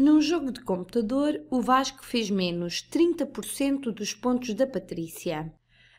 Num jogo de computador, o Vasco fez menos 30% dos pontos da Patrícia.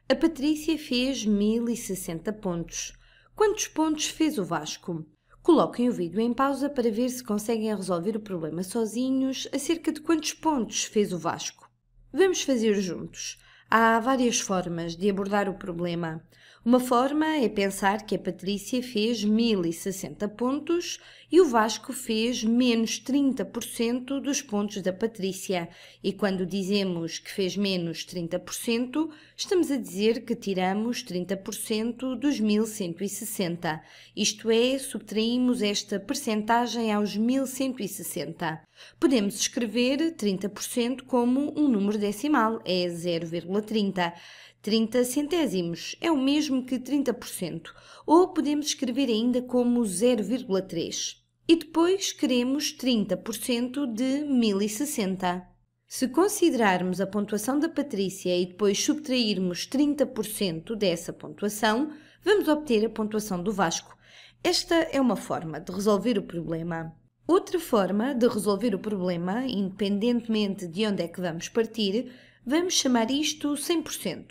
A Patrícia fez 1060 pontos. Quantos pontos fez o Vasco? Coloquem o vídeo em pausa para ver se conseguem resolver o problema sozinhos acerca de quantos pontos fez o Vasco. Vamos fazer juntos. Há várias formas de abordar o problema. Uma forma é pensar que a Patrícia fez 1060 pontos e o Vasco fez menos 30% dos pontos da Patrícia. E quando dizemos que fez menos 30%, estamos a dizer que tiramos 30% dos 1160. Isto é, subtraímos esta percentagem aos 1160. Podemos escrever 30% como um número decimal, é 0,30. 30 centésimos é o mesmo mesmo que 30%, ou podemos escrever ainda como 0,3%. E depois queremos 30% de 1060. Se considerarmos a pontuação da Patrícia e depois subtrairmos 30% dessa pontuação, vamos obter a pontuação do Vasco. Esta é uma forma de resolver o problema. Outra forma de resolver o problema, independentemente de onde é que vamos partir, vamos chamar isto 100%.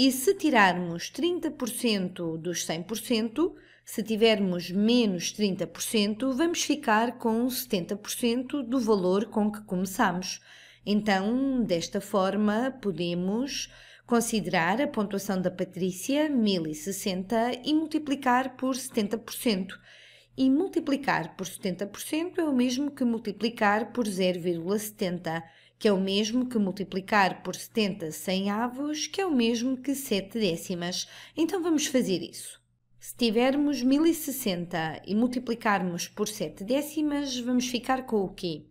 E se tirarmos 30% dos 100%, se tivermos menos 30%, vamos ficar com 70% do valor com que começamos. Então, desta forma, podemos considerar a pontuação da Patrícia 1060 e multiplicar por 70%. E multiplicar por 70% é o mesmo que multiplicar por 0,70 que é o mesmo que multiplicar por 70 100 avos, que é o mesmo que 7 décimas. Então vamos fazer isso. Se tivermos 1060 e multiplicarmos por 7 décimas, vamos ficar com o quê?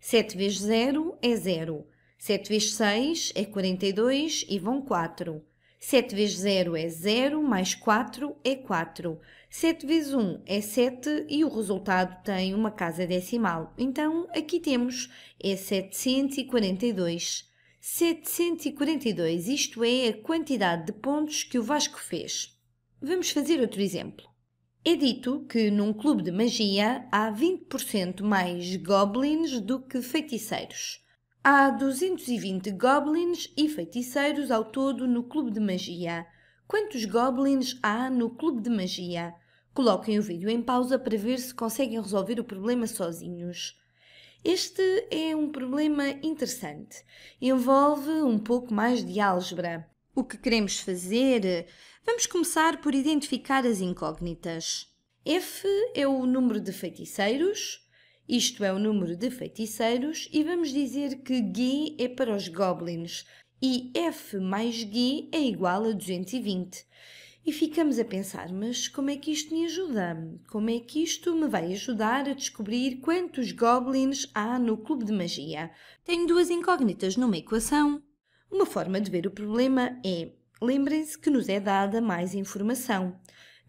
7 vezes 0 é 0, 7 vezes 6 é 42 e vão 4. 7 vezes 0 é 0, mais 4 é 4. 7 vezes 1 é 7 e o resultado tem uma casa decimal. Então, aqui temos é 742. 742, isto é a quantidade de pontos que o Vasco fez. Vamos fazer outro exemplo. É dito que num clube de magia há 20% mais goblins do que feiticeiros. Há 220 goblins e feiticeiros ao todo no clube de magia. Quantos goblins há no clube de magia? Coloquem o vídeo em pausa para ver se conseguem resolver o problema sozinhos. Este é um problema interessante. Envolve um pouco mais de álgebra. O que queremos fazer? Vamos começar por identificar as incógnitas. F é o número de feiticeiros, isto é o número de feiticeiros e vamos dizer que G é para os goblins e F mais G é igual a 220. E ficamos a pensar, mas como é que isto me ajuda? Como é que isto me vai ajudar a descobrir quantos goblins há no clube de magia? Tenho duas incógnitas numa equação. Uma forma de ver o problema é, lembrem-se que nos é dada mais informação.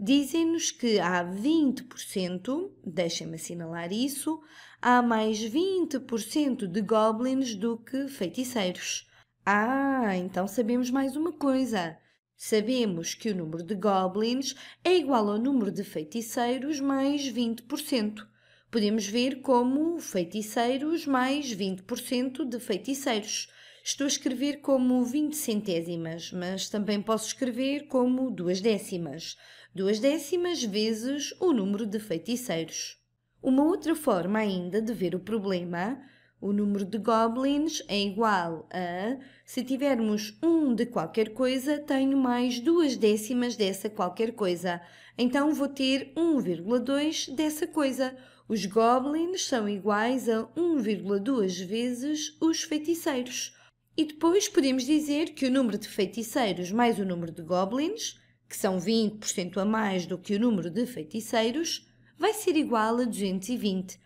Dizem-nos que há 20%, deixem-me assinalar isso, há mais 20% de goblins do que feiticeiros. Ah, então sabemos mais uma coisa. Sabemos que o número de goblins é igual ao número de feiticeiros mais 20%. Podemos ver como feiticeiros mais 20% de feiticeiros. Estou a escrever como 20 centésimas, mas também posso escrever como duas décimas. Duas décimas vezes o número de feiticeiros. Uma outra forma ainda de ver o problema o número de goblins é igual a. Se tivermos um de qualquer coisa, tenho mais duas décimas dessa qualquer coisa. Então vou ter 1,2 dessa coisa. Os goblins são iguais a 1,2 vezes os feiticeiros. E depois podemos dizer que o número de feiticeiros mais o número de goblins, que são 20% a mais do que o número de feiticeiros, vai ser igual a 220.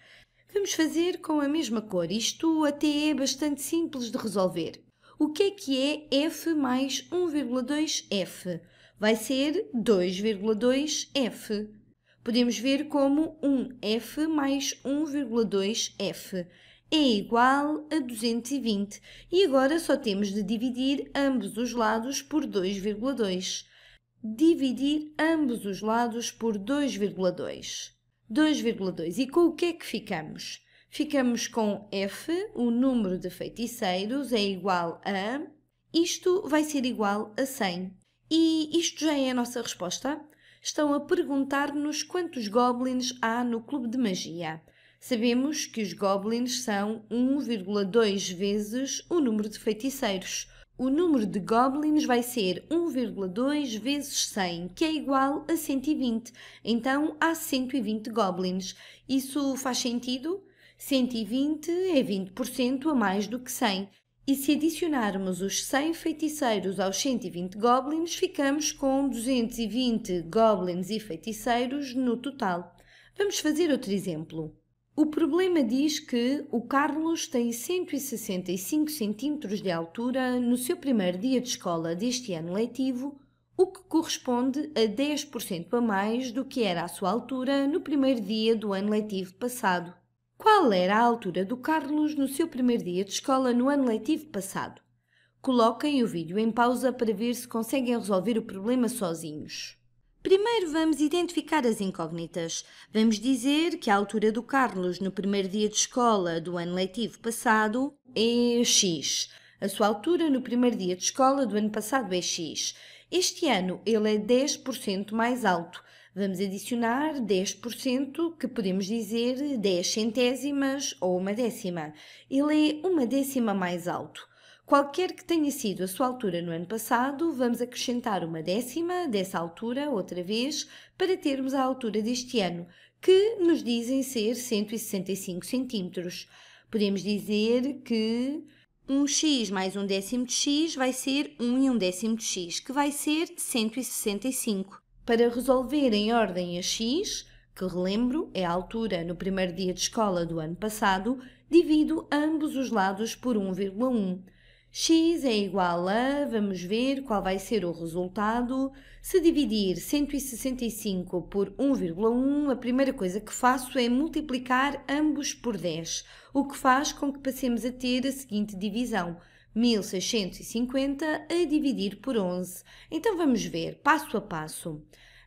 Vamos fazer com a mesma cor, isto até é bastante simples de resolver. O que é que é f mais 1,2f? Vai ser 2,2f. Podemos ver como 1f mais 1,2f é igual a 220 e agora só temos de dividir ambos os lados por 2,2. Dividir ambos os lados por 2,2. 2,2. E com o que é que ficamos? Ficamos com F, o número de feiticeiros, é igual a... Isto vai ser igual a 100. E isto já é a nossa resposta? Estão a perguntar-nos quantos goblins há no clube de magia. Sabemos que os goblins são 1,2 vezes o número de feiticeiros. O número de goblins vai ser 1,2 vezes 100, que é igual a 120. Então há 120 goblins. Isso faz sentido? 120 é 20% a mais do que 100. E se adicionarmos os 100 feiticeiros aos 120 goblins, ficamos com 220 goblins e feiticeiros no total. Vamos fazer outro exemplo. O problema diz que o Carlos tem 165 centímetros de altura no seu primeiro dia de escola deste ano letivo, o que corresponde a 10% a mais do que era a sua altura no primeiro dia do ano letivo passado. Qual era a altura do Carlos no seu primeiro dia de escola no ano letivo passado? Coloquem o vídeo em pausa para ver se conseguem resolver o problema sozinhos. Primeiro vamos identificar as incógnitas. Vamos dizer que a altura do Carlos no primeiro dia de escola do ano letivo passado é X. A sua altura no primeiro dia de escola do ano passado é X. Este ano ele é 10% mais alto. Vamos adicionar 10%, que podemos dizer 10 centésimas ou uma décima. Ele é uma décima mais alto. Qualquer que tenha sido a sua altura no ano passado, vamos acrescentar uma décima dessa altura outra vez para termos a altura deste ano, que nos dizem ser 165 centímetros. Podemos dizer que um x mais um décimo de x vai ser 1 um e um décimo de x, que vai ser 165. Para resolver em ordem a x, que relembro é a altura no primeiro dia de escola do ano passado, divido ambos os lados por 1,1 x é igual a, vamos ver qual vai ser o resultado. Se dividir 165 por 1,1, a primeira coisa que faço é multiplicar ambos por 10, o que faz com que passemos a ter a seguinte divisão. 1650 a dividir por 11. Então vamos ver, passo a passo.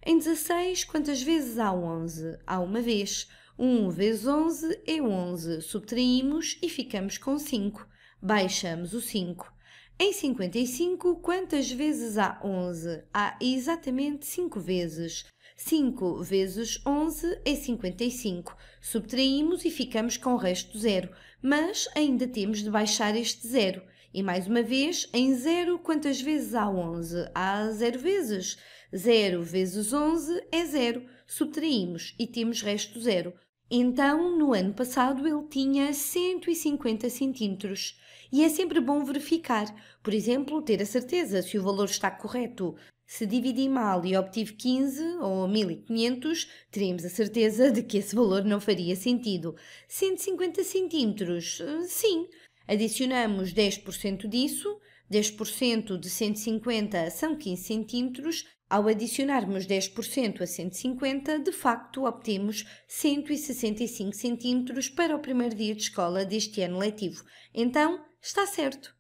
Em 16, quantas vezes há 11? Há uma vez. 1 vezes 11 é 11. Subtraímos e ficamos com 5 baixamos o 5. Em 55, quantas vezes há 11? Há exatamente 5 vezes. 5 vezes 11 é 55. Subtraímos e ficamos com o resto zero, mas ainda temos de baixar este zero. E mais uma vez, em zero, quantas vezes há 11? Há 0 vezes. 0 vezes 11 é zero. Subtraímos e temos resto zero. Então, no ano passado, ele tinha 150 centímetros. E é sempre bom verificar, por exemplo, ter a certeza se o valor está correto. Se dividi mal e obtive 15 ou 1500, teremos a certeza de que esse valor não faria sentido. 150 centímetros, sim. Adicionamos 10% disso, 10% de 150 são 15 centímetros, ao adicionarmos 10% a 150, de facto obtemos 165 centímetros para o primeiro dia de escola deste ano letivo. Então, está certo.